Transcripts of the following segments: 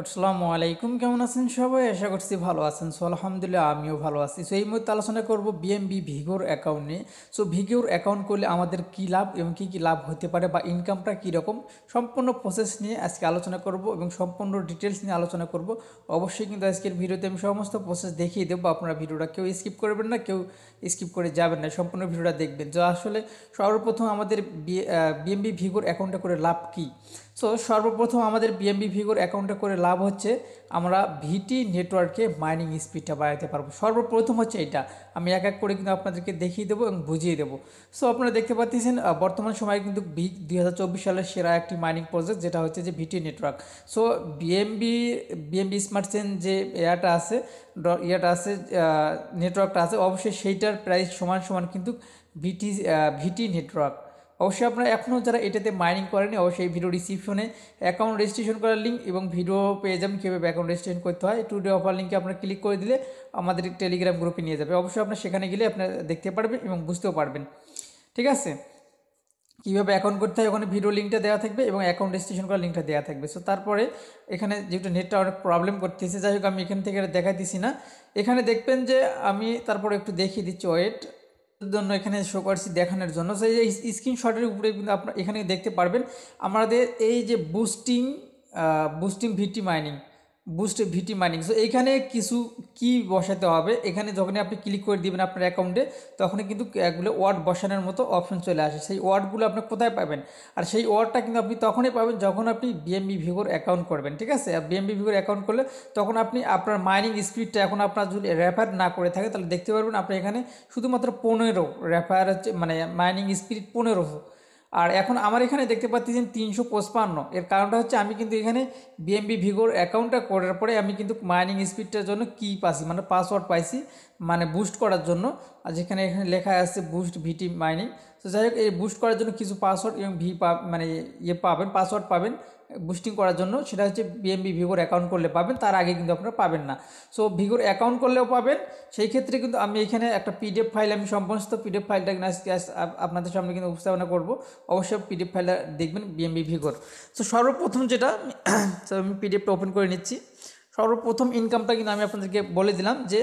আসসালামু আলাইকুম কেমন আছেন সবাই আশা করছি ভালো আছেন সো আলহামদুলিল্লাহ আমিও ভালো আছি সো এই মুহূর্তে আলোচনা করব বিএমবি ভিগোর অ্যাকাউন্ট নিয়ে সো ভিগোর অ্যাকাউন্ট করলে আমাদের কি লাভ এবং কি কি লাভ হতে পারে বা ইনকামটা কীরকম সম্পূর্ণ প্রসেস নিয়ে আজকে আলোচনা করব এবং সম্পূর্ণ ডিটেলস নিয়ে আলোচনা করব অবশ্যই কিন্তু আজকের ভিডিওতে আমি সমস্ত প্রসেস দেখিয়ে দেবো আপনারা ভিডিওটা কেউ স্কিপ করবেন না কেউ স্কিপ করে যাবেন না সম্পূর্ণ ভিডিওটা দেখবেন তো আসলে সর্বপ্রথম আমাদের বিএমবি ভিগোর অ্যাকাউন্টটা করে লাভ কী সো সর্বপ্রথম আমাদের বিএমবি ভিগোর অ্যাকাউন্টে করে লাভ হচ্ছে আমরা ভিটি নেটওয়ার্কে মাইনিং স্পিডটা বাড়াতে পারবো সর্বপ্রথম হচ্ছে এটা আমি এক এক করে কিন্তু আপনাদেরকে দেখিয়ে দেবো এবং বুঝিয়ে দেবো সো আপনারা দেখতে পাচ্ছেন বর্তমান সময়ে কিন্তু ভি দুই সালের সেরা একটি মাইনিং প্রজেক্ট যেটা হচ্ছে যে VT network so BMB BMB smart chain যে ইয়াটা আছে ইয়াটা আছে নেটওয়ার্কটা আছে অবশ্যই সেইটার প্রাইস সমান সমান কিন্তু ভিটি ভিটি নেটওয়ার্ক অবশ্যই আপনারা এখনও যারা এটাতে মাইনিং করেনি অবশ্যই এই ভিডিও ডিসক্রিপশনে অ্যাকাউন্ট রেজিস্ট্রেশন করার লিঙ্ক এবং ভিডিও পেয়ে যাবেন কীভাবে অ্যাকাউন্ট রেজিস্ট্রেশন করতে হয় টু ডে অফার লিঙ্কে আপনারা ক্লিক করে দিলে আমাদের টেলিগ্রাম গ্রুপে নিয়ে যাবে অবশ্যই আপনার সেখানে গেলে আপনারা দেখতে পারবেন এবং বুঝতেও পারবেন ঠিক আছে কীভাবে অ্যাকাউন্ট করতে হয় ওখানে ভিডিও লিঙ্কটা দেওয়া থাকবে এবং অ্যাকাউন্ট রেজিস্ট্রেশন করার লিঙ্কটা দেওয়া থাকবে সো তারপরে এখানে যেহেতু নেটটা অনেক প্রবলেম করতেছে যাই হোক আমি এখান থেকে দেখাই দিছি না এখানে দেখবেন যে আমি তারপরে একটু দেখিয়ে দিচ্ছি ওয়েট জন্য এখানে শো করছি দেখানোর জন্য সেই যে স্ক্রিনশটের উপরে কিন্তু আপনার এখানে দেখতে পারবেন আমাদের এই যে boosting boosting VT mining boost VT mining so এখানে কিছু কি বসাতে হবে এখানে যখনই আপনি ক্লিক করে দিবেন আপনার অ্যাকাউন্টে তখনই কিন্তু একগুলো ওয়ার্ড বসানোর মতো অপশন চলে আসে সেই ওয়ার্ডগুলো আপনি কোথায় পাবেন আর সেই ওয়ার্ডটা কিন্তু আপনি তখনই পাবেন যখন আপনি বিএমবি ভিগোর অ্যাকাউন্ট করবেন ঠিক আছে আর বিএমবি ভিগোর অ্যাকাউন্ট করলে তখন আপনি আপনার মাইনিং স্পিডটা এখন আপনার যদি রেফার না করে থাকে তাহলে দেখতে পারবেন আপনি এখানে শুধুমাত্র পনেরো রেফার হচ্ছে মানে মাইনিং স্পিড পনেরোশো আর এখন আমার এখানে দেখতে পাচ্ছেন তিনশো পঁচপান্ন এর কারণটা হচ্ছে আমি কিন্তু এখানে বিএমবি ভিগোর অ্যাকাউন্টটা করার পরে আমি কিন্তু মাইনিং স্পিডটার জন্য কি মানে পাইছি মানে পাসওয়ার্ড পাইছি মানে বুস্ট করার জন্য আর যেখানে এখানে লেখা আছে বুস্ট ভিটি মাইনিং তো যাই হোক এই বুস্ট করার জন্য কিছু পাসওয়ার্ড এবং ভি পা মানে ইয়ে পাবেন পাসওয়ার্ড পাবেন বুস্টিং করার জন্য সেটা হচ্ছে বিএমবি ভিগোর অ্যাকাউন্ট করলে পাবেন তার আগে কিন্তু আপনারা পাবেন না সো ভিগোর অ্যাকাউন্ট করলেও পাবেন সেই ক্ষেত্রে কিন্তু আমি এখানে একটা পিডিএফ ফাইল আমি সমস্ত পিডিএফ ফাইলটা আজকে আপনাদের সামনে কিন্তু উপস্থাপনা করব অবশ্যই পিডিএফ ফাইলটা দেখবেন বিএমবি ভিগোর সো সর্বপ্রথম যেটা আমি পিডিএফটা ওপেন করে নিচ্ছি সর্বপ্রথম ইনকামটা কিন্তু আমি আপনাদেরকে বলে দিলাম যে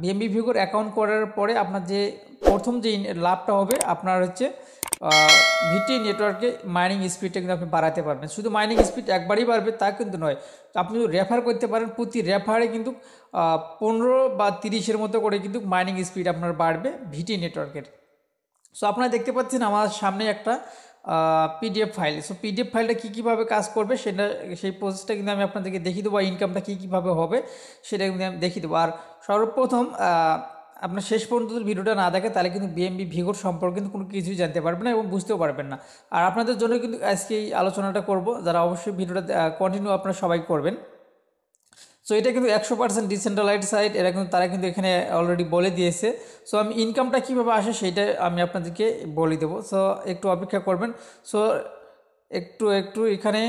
বিএমবি ভিগোর অ্যাকাউন্ট করার পরে আপনার যে প্রথম যে লাভটা হবে আপনার হচ্ছে ভিটি নেটওয়ার্কে মাইনিং স্পিডটা কিন্তু আপনি বাড়াতে পারবেন শুধু মাইনিং স্পিড একবারই বাড়বে তা কিন্তু নয় আপনি রেফার করতে পারেন প্রতি রেফারে কিন্তু পনেরো বা তিরিশের মতো করে কিন্তু মাইনিং স্পিড আপনার বাড়বে ভিটি নেটওয়ার্কের সো আপনারা দেখতে পাচ্ছেন আমার সামনে একটা পিডিএফ ফাইল সো পিডিএফ ফাইলটা কী কীভাবে কাজ করবে সেটা সেই প্রসেসটা কিন্তু আমি আপনাদেরকে দেখিয়ে দেবো ইনকামটা কী কীভাবে হবে সেটা কিন্তু আমি দেখিয়ে দেবো আর সর্বপ্রথম আপনার শেষ পর্যন্ত ভিডিওটা না দেখে তাহলে কিন্তু বিএমবি ভিগোর সম্পর্কে কিন্তু কোনো কিছুই জানতে পারবেন না এবং বুঝতেও পারবেন না আর আপনাদের জন্য কিন্তু আজকে এই আলোচনাটা করব যারা অবশ্যই ভিডিওটা কন্টিনিউ আপনারা সবাই করবেন সো এটা কিন্তু একশো পার্সেন্ট ডিসেন্ট্রালাইড সাইট এটা কিন্তু তারা কিন্তু এখানে অলরেডি বলে দিয়েছে সো আমি ইনকামটা কীভাবে আসে সেটা আমি আপনাদেরকে বলে দেবো সো একটু অপেক্ষা করবেন সো একটু একটু এখানে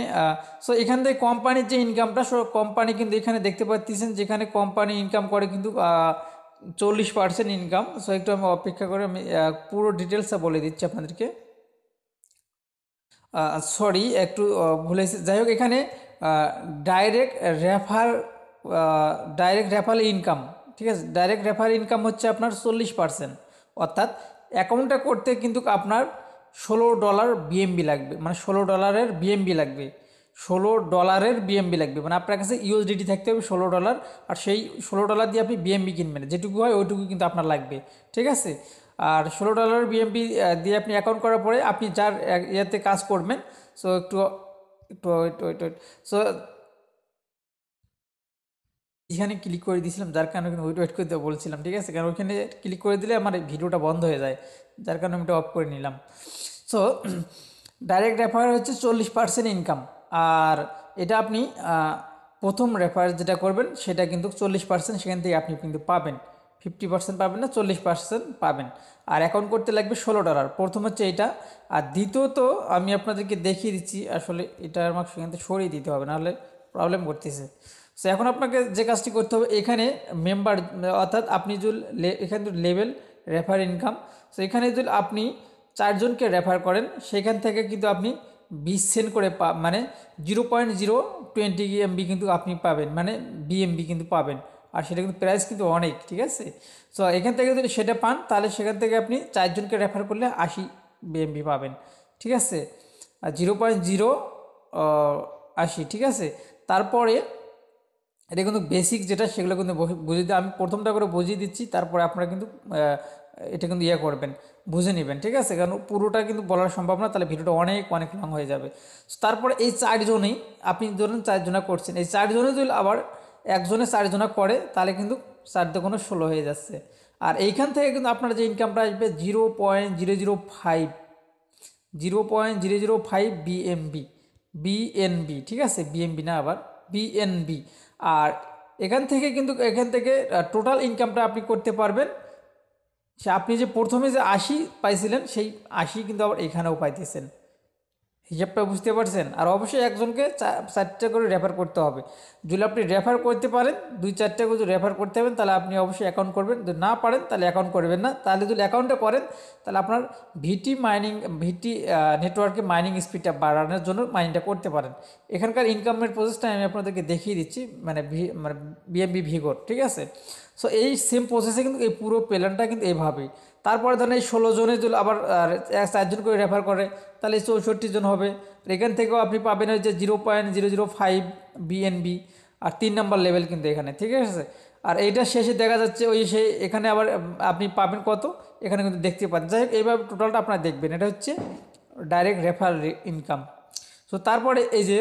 সো এখান থেকে কোম্পানির যে ইনকামটা সো কোম্পানি কিন্তু এখানে দেখতে পাচ্ছেন যেখানে কোম্পানি ইনকাম করে কিন্তু চল্লিশ পার্সেন্ট ইনকাম সো একটু আমি অপেক্ষা করে আমি পুরো ডিটেলসটা বলে দিচ্ছি আপনাদেরকে সরি একটু ভুলে যাই হোক এখানে direct refer direct refer income ঠিক আছে ডাইরেক্ট রেফার ইনকাম হচ্ছে আপনার চল্লিশ পার্সেন্ট অর্থাৎ অ্যাকাউন্টটা করতে কিন্তু আপনার ষোলো ডলার বিএমবি লাগবে মানে ষোলো ডলারের বিএমবি লাগবে ষোলো ডলারের বিএমবি লাগবে মানে আপনার কাছে ইউএসডিটি থাকতে হবে ষোলো ডলার আর সেই ষোলো ডলার দিয়ে আপনি বিএমবি কিনবেন যেটুকু হয় ওইটুকু কিন্তু আপনার লাগবে ঠিক আছে আর ষোলো ডলারের বিএমবি দিয়ে আপনি অ্যাকাউন্ট করার পরে আপনি যার ইয়েতে কাজ করবেন সো একটু একটু ওয়েট সো এখানে ক্লিক করে দিয়েছিলাম যার কারণে কিন্তু ওয়েট ওয়েট দেওয়া বলছিলাম ঠিক আছে কারণ ওইখানে ক্লিক করে দিলে আমার ভিডিওটা বন্ধ হয়ে যায় যার কারণে আমি এটা অফ করে নিলাম সো ডাইরেক্ট রেফার হচ্ছে চল্লিশ পার্সেন্ট ইনকাম আর এটা আপনি প্রথম রেফার যেটা করবেন সেটা কিন্তু চল্লিশ পার্সেন্ট সেখান থেকে আপনি কিন্তু পাবেন ফিফটি পার্সেন্ট পাবেন না চল্লিশ পার্সেন্ট পাবেন আর অ্যাকাউন্ট করতে লাগবে ষোলো ডলার প্রথম হচ্ছে এটা আর দ্বিতীয়ত আমি আপনাদেরকে দেখিয়ে দিচ্ছি আসলে এটা আমাকে সেখান থেকে সরিয়ে দিতে হবে নাহলে প্রবলেম করতেছে সো এখন আপনাকে যে কাজটি করতে হবে এখানে মেম্বার অর্থাৎ আপনি যদি এখানে লেভেল রেফার ইনকাম সো এখানে যদি আপনি চারজনকে রেফার করেন সেখান থেকে কিন্তু আপনি বিশ সেন্ট করে পা মানে zero point zero twenty B কিন্তু আপনি পাবেন মানে বিএমবি কিন্তু পাবেন আর সেটা কিন্তু প্রাইস কিন্তু অনেক ঠিক আছে সো এখান থেকে যদি সেটা পান তাহলে সেখান থেকে আপনি চারজনকে রেফার করলে আশি বিএমবি পাবেন ঠিক আছে আর জিরো পয়েন্ট জিরো আশি ঠিক আছে তারপরে এটা কিন্তু বেসিক যেটা সেগুলো কিন্তু বুঝিয়ে আমি প্রথমটা করে বুঝিয়ে দিচ্ছি তারপরে আপনারা কিন্তু এটা কিন্তু ইয়ে করবেন বুঝে নেবেন ঠিক আছে কারণ পুরোটা কিন্তু বলার সম্ভব না তাহলে ভিডিওটা অনেক অনেক লং হয়ে যাবে তারপরে এই চারজনেই আপনি ধরুন চারজনা করছেন এই চারজনে যদি আবার একজনে চারজনা করে তাহলে কিন্তু চার কোনো ষোলো হয়ে যাচ্ছে আর এইখান থেকে কিন্তু আপনার যে ইনকামটা আসবে zero point zero zero five zero point zero zero five BMB BNB ঠিক আছে বিএমবি না আবার বিএনবি আর এখান থেকে কিন্তু এখান থেকে টোটাল ইনকামটা আপনি করতে পারবেন সে আপনি যে প্রথমে যে আশি পাইছিলেন সেই আশি কিন্তু আবার এখানেও পাইতেছেন হিসাবটা বুঝতে পারছেন আর অবশ্যই একজনকে চারটে করে রেফার করতে হবে যদি আপনি রেফার করতে পারেন দুই চারটে যদি রেফার করতে হবেন তাহলে আপনি অবশ্যই অ্যাকাউন্ট করবেন যদি না পারেন তাহলে অ্যাকাউন্ট করবেন না তাহলে যদি অ্যাকাউন্টে করেন তাহলে আপনার ভিটি মাইনিং ভিটি নেটওয়ার্কে মাইনিং স্পিডটা বাড়ানোর জন্য মাইনিংটা করতে পারেন এখানকার ইনকামের প্রসেসটা আমি আপনাদেরকে দেখিয়ে দিচ্ছি মানে ভি মানে বিএমবি ভিগোর ঠিক আছে সো এই সেম প্রসেসে কিন্তু এই পুরো প্ল্যানটা কিন্তু এইভাবেই তারপরে ধরেন এই ষোলো জনে যদি আবার চারজন করে রেফার করে তাহলে চৌষট্টি জন হবে এখান থেকেও আপনি পাবেন হচ্ছে zero point zero zero five BNB আর তিন নাম্বার লেভেল কিন্তু এখানে ঠিক আছে আর এইটা শেষে দেখা যাচ্ছে ওই সে এখানে আবার আপনি পাবেন কত এখানে কিন্তু দেখতে পাচ্ছেন যাই হোক এইভাবে টোটালটা আপনার দেখবেন এটা হচ্ছে ডাইরেক্ট রেফার ইনকাম সো তারপরে এই যে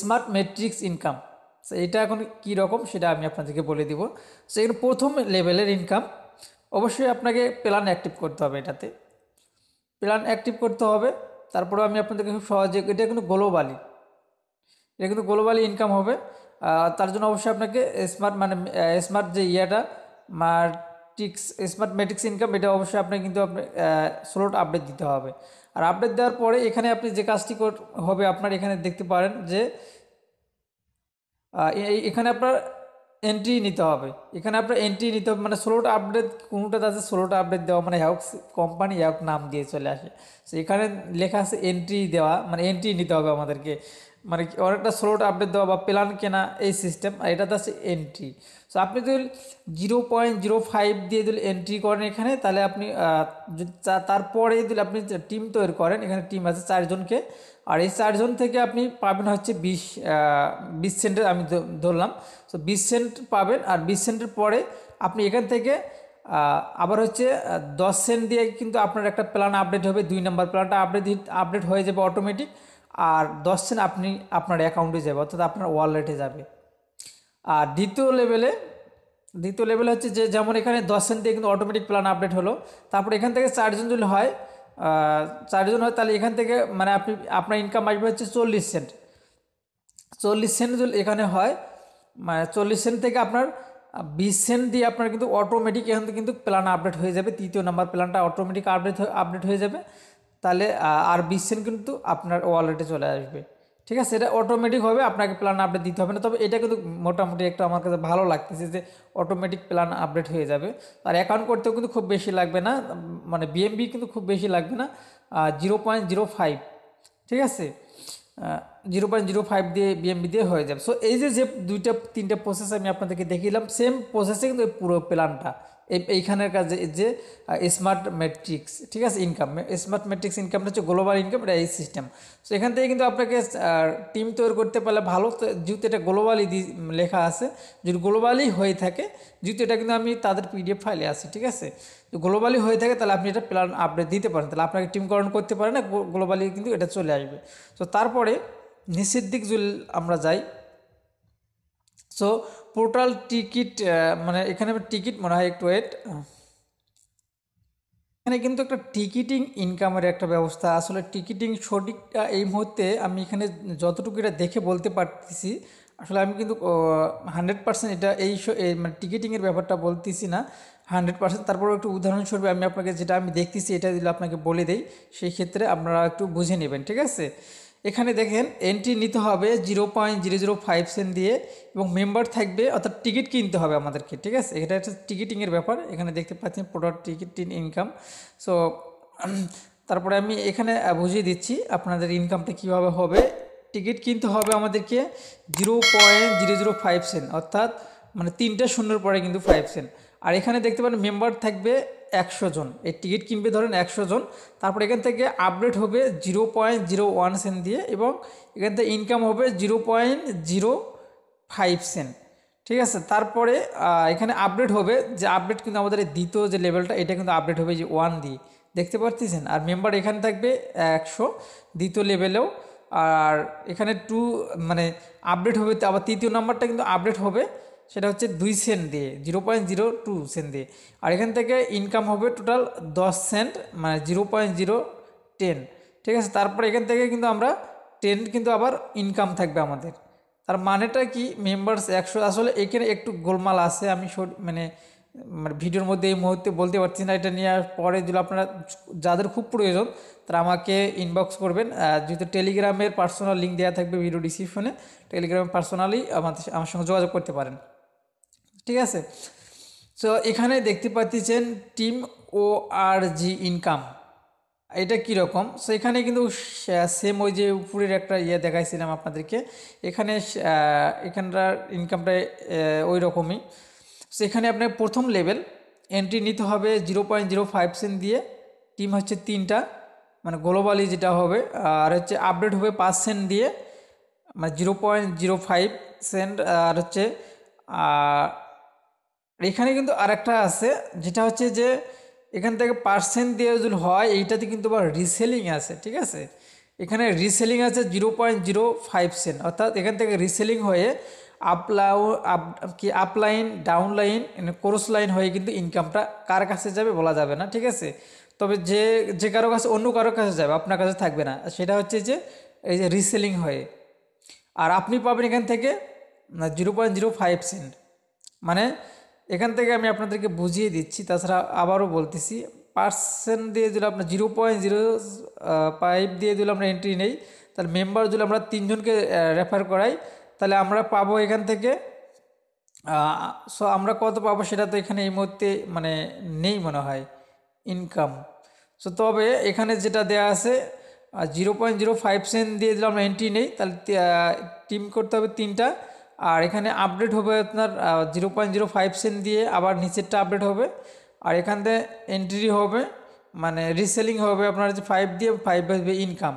স্মার্ট ম্যাট্রিক্স ইনকাম এটা এখন কী রকম সেটা আমি আপনাদেরকে বলে দিব সো এখানে প্রথম লেভেলের ইনকাম অবশ্যই আপনাকে প্ল্যান অ্যাক্টিভ করতে হবে এটাতে প্ল্যান অ্যাক্টিভ করতে হবে তারপরে আমি আপনাদেরকে খুব সহজে এটা কিন্তু গ্লোবালি এটা কিন্তু গ্লোবালি ইনকাম হবে তার জন্য অবশ্যই আপনাকে স্মার্ট মানে স্মার্ট যে ইয়েটা মার্টিক্স স্মার্ট মেট্রিক্স ইনকাম এটা অবশ্যই আপনাকে কিন্তু আপনি স্লোট আপডেট দিতে হবে আর আপডেট দেওয়ার পরে এখানে আপনি যে কাজটি হবে আপনার এখানে দেখতে পারেন যে এখানে আপনার এন্ট্রি নিতে হবে এখানে আপনার এন্ট্রি নিতে হবে মানে ষোলোটা আপডেট কোনোটাতে আছে ষোলোটা আপডেট দেওয়া মানে হ্যাক কোম্পানি হ্যাক নাম দিয়ে চলে আসে সো এখানে লেখা আছে এন্ট্রি দেওয়া মানে এন্ট্রি নিতে হবে আমাদেরকে মানে অনেকটা ষোলোটা আপডেট দেওয়া বা প্ল্যান কেনা এই সিস্টেম আর এটাতে আছে এন্ট্রি সো আপনি যদি জিরো পয়েন্ট জিরো ফাইভ দিয়ে যদি এন্ট্রি করেন এখানে তাহলে আপনি তারপরে যদি আপনি টিম তৈরি করেন এখানে টিম আছে চারজনকে আর এই চারজন থেকে আপনি পাবেন হচ্ছে বিশ বিশ সেন্টের আমি ধরলাম তো বিশ সেন্ট পাবেন আর বিশ সেন্টের পরে আপনি এখান থেকে আবার হচ্ছে দশ সেন্ট দিয়ে কিন্তু আপনার একটা প্ল্যান আপডেট হবে দুই নাম্বার প্ল্যানটা আপডেট আপডেট হয়ে যাবে অটোমেটিক আর দশ সেন্ট আপনি আপনার অ্যাকাউন্টে যাবে অর্থাৎ আপনার ওয়ালেটে যাবে আর দ্বিতীয় লেভেলে দ্বিতীয় লেভেল হচ্ছে যে যেমন এখানে দশ সেন্ট দিয়ে কিন্তু অটোমেটিক প্ল্যান আপডেট হলো তারপর এখান থেকে চারজন যদি হয় চারজন হয় তাহলে এখান থেকে মানে আপনি আপনার ইনকাম আসবে হচ্ছে চল্লিশ সেন্ট চল্লিশ সেন্ট এখানে হয় মানে চল্লিশ সেন্ট থেকে আপনার বিশ সেন্ট দিয়ে আপনার কিন্তু অটোমেটিক এখান থেকে কিন্তু প্ল্যান আপডেট হয়ে যাবে তৃতীয় নাম্বার প্ল্যানটা অটোমেটিক আপডেট আপডেট হয়ে যাবে তাহলে আর বিশ সেন্ট কিন্তু আপনার ওয়ালেটে চলে আসবে ঠিক আছে এটা অটোমেটিক হবে আপনাকে প্ল্যান আপডেট দিতে হবে না তবে এটা কিন্তু মোটামুটি একটু আমার কাছে ভালো লাগতেছে যে অটোমেটিক প্ল্যান আপডেট হয়ে যাবে আর অ্যাকাউন্ট করতেও কিন্তু খুব বেশি লাগবে না মানে বিএমবি কিন্তু খুব বেশি লাগবে না জিরো পয়েন্ট জিরো ফাইভ ঠিক আছে জিরো পয়েন্ট জিরো ফাইভ দিয়ে বিএমবি দিয়ে হয়ে যাবে সো এই যে যে দুইটা তিনটা প্রসেস আমি আপনাদেরকে দেখিলাম সেম প্রসেসে কিন্তু পুরো প্ল্যানটা এইখানের কাজে যে স্মার্ট ম্যাট্রিক্স ঠিক আছে ইনকাম স্মার্ট ম্যাট্রিক্স ইনকামটা হচ্ছে গ্লোবাল ইনকাম এটা এই সিস্টেম সো এখান থেকে কিন্তু আপনাকে টিম তৈরি করতে পারলে ভালো যেহেতু এটা গ্লোবালি লেখা আছে যদি গ্লোবালি হয়ে থাকে যেহেতু এটা কিন্তু আমি তাদের পিডিএফ ফাইলে আসি ঠিক আছে গ্লোবালি হয়ে থাকে তাহলে আপনি এটা প্ল্যান আপডেট দিতে পারেন তাহলে আপনাকে টিমকরণ করতে পারেন না গ্লোবালি কিন্তু এটা চলে আসবে তো তারপরে নিচের দিক যদি আমরা যাই সো পোর্টাল টিকিট মানে এখানে টিকিট মনে হয় একটু ওয়েট এখানে কিন্তু একটা টিকিটিং ইনকামের একটা ব্যবস্থা আসলে টিকিটিং সঠিক এই মুহূর্তে আমি এখানে যতটুকু এটা দেখে বলতে পারতেছি আসলে আমি কিন্তু হান্ড্রেড পার্সেন্ট এটা এই মানে টিকিটিংয়ের ব্যাপারটা বলতেছি না হান্ড্রেড পার্সেন্ট তারপরও একটু উদাহরণস্বরূপে আমি আপনাকে যেটা আমি দেখতেছি এটা দিলে আপনাকে বলে দেই সেই ক্ষেত্রে আপনারা একটু বুঝে নেবেন ঠিক আছে এখানে দেখেন এন্ট্রি নিতে হবে zero point zero zero five cent দিয়ে এবং মেম্বার থাকবে অর্থাৎ টিকিট কিনতে হবে আমাদেরকে ঠিক আছে এটা একটা টিকিটিংয়ের ব্যাপার এখানে দেখতে পাচ্ছেন প্রোডাক্ট টিকিট ইনকাম সো তারপরে আমি এখানে বুঝিয়ে দিচ্ছি আপনাদের ইনকামটা কীভাবে হবে টিকিট কিনতে হবে আমাদেরকে zero point zero zero five cent অর্থাৎ মানে তিনটা শূন্যর পরে কিন্তু ফাইভ সেন্ট আর এখানে দেখতে পারেন মেম্বার থাকবে একশো জন এই টিকিট কিনবে ধরেন একশো জন তারপর এখান থেকে আপডেট হবে zero point zero one cent দিয়ে এবং এখান থেকে ইনকাম হবে zero point zero five cent ঠিক আছে তারপরে এখানে আপডেট হবে যে আপডেট কিন্তু আমাদের দ্বিতীয় যে লেভেলটা এটা কিন্তু আপডেট হবে যে ওয়ান দিয়ে দেখতে পাচ্ছেন আর মেম্বার এখানে থাকবে একশো দ্বিতীয় লেভেলেও আর এখানে টু মানে আপডেট হবে আবার তৃতীয় নাম্বারটা কিন্তু আপডেট হবে সেটা হচ্ছে দুই সেন্ট দিয়ে zero point zero two cent দিয়ে আর এখান থেকে ইনকাম হবে টোটাল দশ সেন্ট মানে জিরো পয়েন্ট জিরো টেন ঠিক আছে তারপর এখান থেকে কিন্তু আমরা টেন কিন্তু আবার ইনকাম থাকবে আমাদের তার মানেটা কি মেম্বার্স একশো আসলে এখানে একটু গোলমাল আছে আমি মানে মানে ভিডিওর মধ্যে এই মুহূর্তে বলতে পারছি না এটা নিয়ে পরে যদি আপনারা যাদের খুব প্রয়োজন তারা আমাকে ইনবক্স করবেন যেহেতু টেলিগ্রামের পার্সোনাল লিঙ্ক দেওয়া থাকবে ভিডিও ডিসক্রিপশনে টেলিগ্রামে পার্সোনালি আমাদের আমার সঙ্গে যোগাযোগ করতে পারেন ঠিক আছে সো এখানে দেখতে পাচ্ছেন টিম ও আর জি ইনকাম এটা কীরকম সো এখানে কিন্তু সেম ওই যে উপরের একটা ইয়ে দেখাইছিলাম আপনাদেরকে এখানে এখানটার ইনকামটা ওই রকমই সো এখানে আপনার প্রথম লেভেল এন্ট্রি নিতে হবে zero point zero five cent দিয়ে টিম হচ্ছে তিনটা মানে গ্লোবালি যেটা হবে আর হচ্ছে আপডেট হবে পাঁচ সেন্ট দিয়ে মানে zero point zero five cent আর হচ্ছে এখানে কিন্তু আরেকটা আছে যেটা হচ্ছে যে এখান থেকে পার্সেন্ট দিয়ে যদি হয় এইটাতে কিন্তু আবার রিসেলিং আছে ঠিক আছে এখানে রিসেলিং আছে zero point zero five cent অর্থাৎ এখান থেকে রিসেলিং হয়ে আপলাউ আপ কি আপলাইন ডাউনলাইন ক্রস লাইন হয়ে কিন্তু ইনকামটা কার কাছে যাবে বলা যাবে না ঠিক আছে তবে যে যে কারো কাছে অন্য কারো কাছে যাবে আপনার কাছে থাকবে না সেটা হচ্ছে যে এই যে রিসেলিং হয়ে আর আপনি পাবেন এখান থেকে zero point zero five cent মানে এখান থেকে আমি আপনাদেরকে বুঝিয়ে দিচ্ছি তাছাড়া আবারও বলতেছি পার্সেন্ট দিয়ে যদি আপনার জিরো পয়েন্ট জিরো ফাইভ দিয়ে যদি আমরা এন্ট্রি নেই তাহলে মেম্বার যদি আমরা তিনজনকে রেফার করাই তাহলে আমরা পাবো এখান থেকে সো আমরা কত পাবো সেটা তো এখানে এই মুহূর্তে মানে নেই মনে হয় ইনকাম সো তবে এখানে যেটা দেয়া আছে zero point zero five cent দিয়ে দিলে আমরা এন্ট্রি নেই তাহলে টিম করতে হবে তিনটা আর এখানে আপডেট হবে আপনার zero point zero five cent দিয়ে আবার নিচেরটা আপডেট হবে আর এখান থেকে এন্ট্রি হবে মানে রিসেলিং হবে আপনার যে ফাইভ দিয়ে ফাইভ আসবে ইনকাম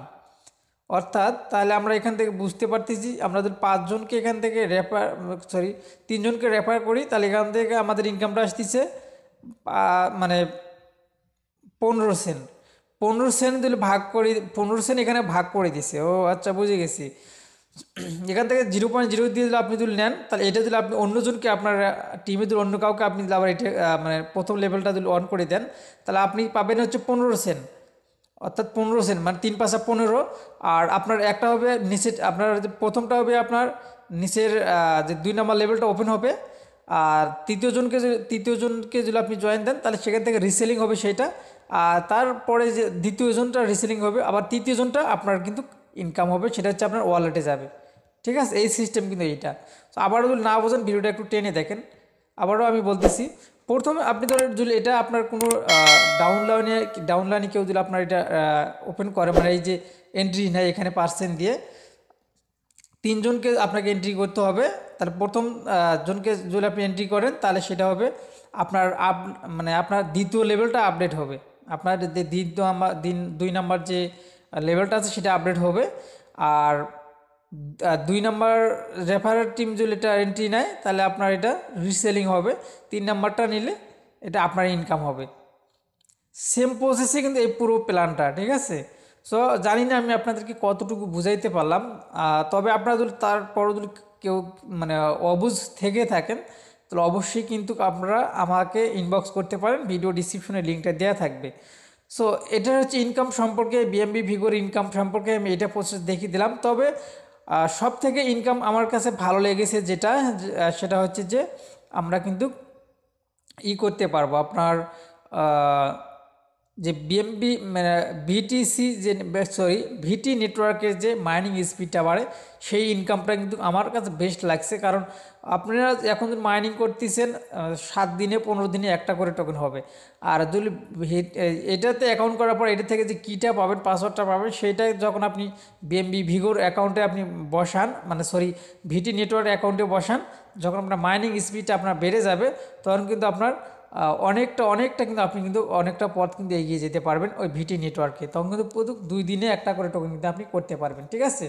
অর্থাৎ তাহলে আমরা এখান থেকে বুঝতে পারতেছি আমরা যদি পাঁচজনকে এখান থেকে রেফার সরি তিনজনকে রেফার করি তাহলে এখান থেকে আমাদের ইনকামটা আসতেছে মানে পনেরো সেন্ট পনেরো সেন্ট দিলে ভাগ করে পনেরো সেন্ট এখানে ভাগ করে দিছে ও আচ্ছা বুঝে গেছি এখান থেকে জিরো পয়েন্ট জিরো দিয়ে আপনি যদি নেন তাহলে এটা দিলে আপনি অন্যজনকে আপনার টিমে দিলে অন্য কাউকে আপনি আবার এটা মানে প্রথম লেভেলটা যদি অন করে দেন তাহলে আপনি পাবেন হচ্ছে পনেরো সেন্ট অর্থাৎ পনেরো সেন্ট মানে তিন পাঁচা পনেরো আর আপনার একটা হবে নিচে আপনার প্রথমটা হবে আপনার নিচের যে দুই নম্বর লেভেলটা ওপেন হবে আর তৃতীয় জনকে তৃতীয় জনকে যদি আপনি জয়েন দেন তাহলে সেখান থেকে রিসেলিং হবে সেটা আর তারপরে যে দ্বিতীয় জনটা রিসেলিং হবে আবার তৃতীয় জনটা আপনার কিন্তু ইনকাম হবে সেটা হচ্ছে আপনার ওয়ালেটে যাবে ঠিক আছে এই সিস্টেম কিন্তু এইটা তো আবারও যদি না বোঝেন ভিডিওটা একটু টেনে দেখেন আবারও আমি বলতেছি প্রথমে আপনি ধরেন যদি এটা আপনার কোনো ডাউনলাইনে ডাউনলাইনে কেউ যদি আপনার এটা ওপেন করে মানে এই যে এন্ট্রি নেয় এখানে পার্সেন্ট দিয়ে তিনজনকে আপনাকে এন্ট্রি করতে হবে তাহলে প্রথম জনকে যদি আপনি এন্ট্রি করেন তাহলে সেটা হবে আপনার আপ মানে আপনার দ্বিতীয় লেভেলটা আপডেট হবে আপনার দ্বিতীয় দ্বিতীয় দিন দুই নাম্বার যে লেভেলটা আছে সেটা আপডেট হবে আর দুই নাম্বার রেফারের টিম যদি এটা এন্ট্রি নেয় তাহলে আপনার এটা রিসেলিং হবে তিন নাম্বারটা নিলে এটা আপনার ইনকাম হবে সেম প্রসেসে কিন্তু এই পুরো প্ল্যানটা ঠিক আছে সো জানি না আমি আপনাদেরকে কতটুকু বুঝাইতে পারলাম তবে আপনারা যদি তারপরও যদি কেউ মানে অবুজ থেকে থাকেন তাহলে অবশ্যই কিন্তু আপনারা আমাকে ইনবক্স করতে পারেন ভিডিও ডিসক্রিপশনে লিঙ্কটা দেওয়া থাকবে সো এটা হচ্ছে ইনকাম সম্পর্কে বিএমবি ভিগোর ইনকাম সম্পর্কে আমি এটা প্রসেস দেখিয়ে দিলাম তবে সব থেকে ইনকাম আমার কাছে ভালো লেগেছে যেটা সেটা হচ্ছে যে আমরা কিন্তু ই করতে পারবো আপনার যে বিএমবি মানে ভিটিসি যে সরি ভিটি নেটওয়ার্কের যে মাইনিং স্পিডটা বাড়ে সেই ইনকামটা কিন্তু আমার কাছে বেস্ট লাগছে কারণ আপনারা এখন মাইনিং করতেছেন সাত দিনে পনেরো দিনে একটা করে টোকেন হবে আর যদি এটাতে অ্যাকাউন্ট করার পর এটা থেকে যে কীটা পাবেন পাসওয়ার্ডটা পাবেন সেটা যখন আপনি বিএমবি ভিগোর অ্যাকাউন্টে আপনি বসান মানে সরি ভিটি নেটওয়ার্ক অ্যাকাউন্টে বসান যখন আপনার মাইনিং স্পিডটা আপনার বেড়ে যাবে তখন কিন্তু আপনার অনেকটা অনেকটা কিন্তু আপনি কিন্তু অনেকটা পথ কিন্তু এগিয়ে যেতে পারবেন ওই ভিটি নেটওয়ার্কে তখন কিন্তু প্রতি দুই দিনে একটা করে টোকেন কিন্তু আপনি করতে পারবেন ঠিক আছে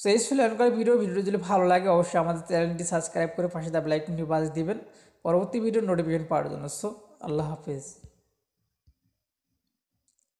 সো এই ছিল এনকোয়ারি ভিডিও ভিডিও যদি ভালো লাগে অবশ্যই আমাদের চ্যানেলটি সাবস্ক্রাইব করে পাশে লাইক নিউ বাজ দেবেন পরবর্তী ভিডিও নোটিফিকেশন পাওয়ার জন্য সো আল্লাহ হাফিজ